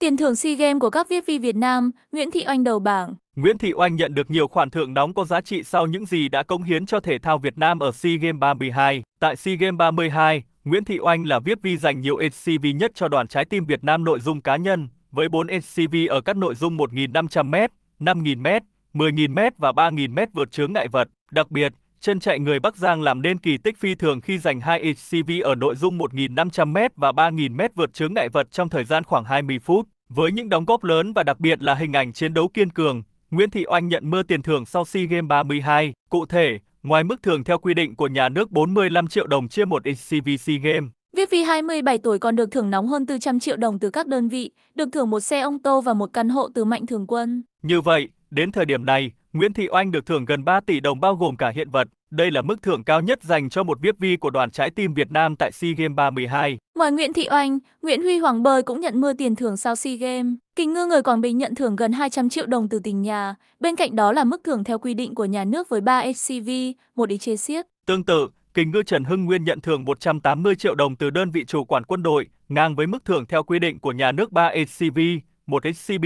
Tiền thưởng SEA Games của các viết vi Việt Nam, Nguyễn Thị Oanh đầu bảng. Nguyễn Thị Oanh nhận được nhiều khoản thưởng đóng có giá trị sau những gì đã cống hiến cho thể thao Việt Nam ở SEA Games 32. Tại SEA Games 32, Nguyễn Thị Oanh là viết vi giành nhiều HCV nhất cho đoàn trái tim Việt Nam nội dung cá nhân, với 4 HCV ở các nội dung 1.500m, 5.000m, 10.000m và 3.000m vượt chướng ngại vật. Đặc biệt, chân chạy người Bắc Giang làm nên kỳ tích phi thường khi giành 2 HCV ở nội dung 1.500m và 3.000m vượt chướng ngại vật trong thời gian khoảng 20 phút. Với những đóng góp lớn và đặc biệt là hình ảnh chiến đấu kiên cường, Nguyễn Thị Oanh nhận mưa tiền thưởng sau SEA Games 32. Cụ thể, ngoài mức thưởng theo quy định của nhà nước 45 triệu đồng chia một HCV SEA Games, Viết Vi 27 tuổi còn được thưởng nóng hơn 400 triệu đồng từ các đơn vị, được thưởng một xe ô tô và một căn hộ từ Mạnh Thường Quân. Như vậy, đến thời điểm này, Nguyễn Thị Oanh được thưởng gần 3 tỷ đồng bao gồm cả hiện vật. Đây là mức thưởng cao nhất dành cho một viết vi của đoàn trái tim Việt Nam tại SEA Games 32. Ngoài Nguyễn Thị Oanh, Nguyễn Huy Hoàng Bơi cũng nhận mưa tiền thưởng sau SEA Games. Kinh ngư người Quảng Bình nhận thưởng gần 200 triệu đồng từ tỉnh nhà. Bên cạnh đó là mức thưởng theo quy định của nhà nước với 3 SCV, một ý chế siết. Tương tự, Kình ngư Trần Hưng Nguyên nhận thưởng 180 triệu đồng từ đơn vị chủ quản quân đội, ngang với mức thưởng theo quy định của nhà nước 3 HCV, 1 HCB,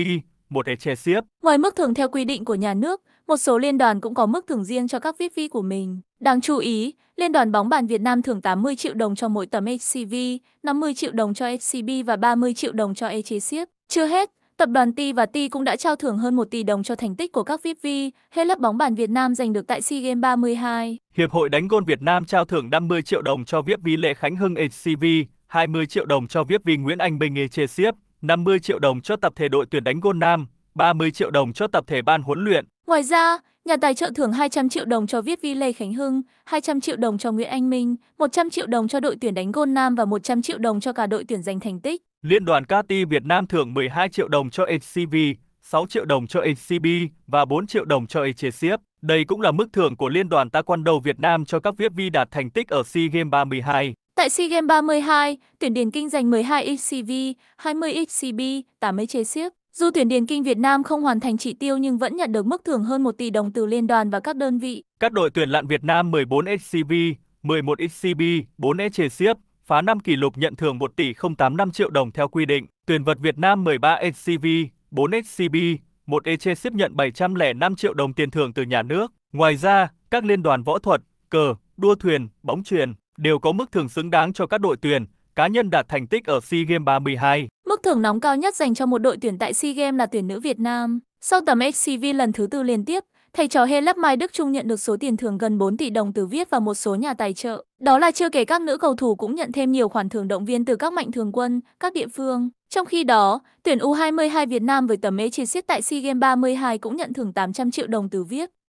1 HCSIP. Ngoài mức thưởng theo quy định của nhà nước, một số liên đoàn cũng có mức thưởng riêng cho các VIP của mình. Đáng chú ý, Liên đoàn bóng bàn Việt Nam thưởng 80 triệu đồng cho mỗi tấm HCV, 50 triệu đồng cho HCB và 30 triệu đồng cho HCSIP. Chưa hết, Tập đoàn Ti và Ti cũng đã trao thưởng hơn 1 tỷ đồng cho thành tích của các VIP vi hết lớp bóng bàn Việt Nam giành được tại SEA Games 32. Hiệp hội đánh gôn Việt Nam trao thưởng 50 triệu đồng cho VIP vi Lệ Khánh Hưng HCV, 20 triệu đồng cho VIP vi Nguyễn Anh Bình Chê Siếp, 50 triệu đồng cho tập thể đội tuyển đánh gôn nam, 30 triệu đồng cho tập thể ban huấn luyện. Ngoài ra, nhà tài trợ thưởng 200 triệu đồng cho viết vi Lê Khánh Hưng, 200 triệu đồng cho Nguyễn Anh Minh, 100 triệu đồng cho đội tuyển đánh gôn nam và 100 triệu đồng cho cả đội tuyển giành thành tích. Liên đoàn Cati Việt Nam thưởng 12 triệu đồng cho HCV, 6 triệu đồng cho HCB và 4 triệu đồng cho HCF. Đây cũng là mức thưởng của Liên đoàn Taekwondo Việt Nam cho các viết vi đạt thành tích ở SEA Games 32. Tại SEA Games 32, tuyển Điền Kinh giành 12 HCV, 20 HCB, 8 HCF. Dù tuyển Điền Kinh Việt Nam không hoàn thành chỉ tiêu nhưng vẫn nhận được mức thưởng hơn 1 tỷ đồng từ liên đoàn và các đơn vị. Các đội tuyển lặn Việt Nam 14 HCV, 11 HCB, 4 HCF phá năm kỷ lục nhận thưởng 1 tỷ 085 triệu đồng theo quy định. Tuyển vật Việt Nam 13 HCV, 4 HCB, 1 EC tiếp nhận 705 triệu đồng tiền thưởng từ nhà nước. Ngoài ra, các liên đoàn võ thuật, cờ, đua thuyền, bóng truyền đều có mức thưởng xứng đáng cho các đội tuyển, cá nhân đạt thành tích ở SEA Games 32. Mức thưởng nóng cao nhất dành cho một đội tuyển tại SEA Games là tuyển nữ Việt Nam. Sau tấm HCV lần thứ tư liên tiếp, Thầy trò Hy Lắp Mai Đức Trung nhận được số tiền thưởng gần 4 tỷ đồng từ viết và một số nhà tài trợ. Đó là chưa kể các nữ cầu thủ cũng nhận thêm nhiều khoản thưởng động viên từ các mạnh thường quân, các địa phương. Trong khi đó, tuyển U22 Việt Nam với tấm vé chia siết tại SEA Games 32 cũng nhận thưởng 800 triệu đồng từ viết.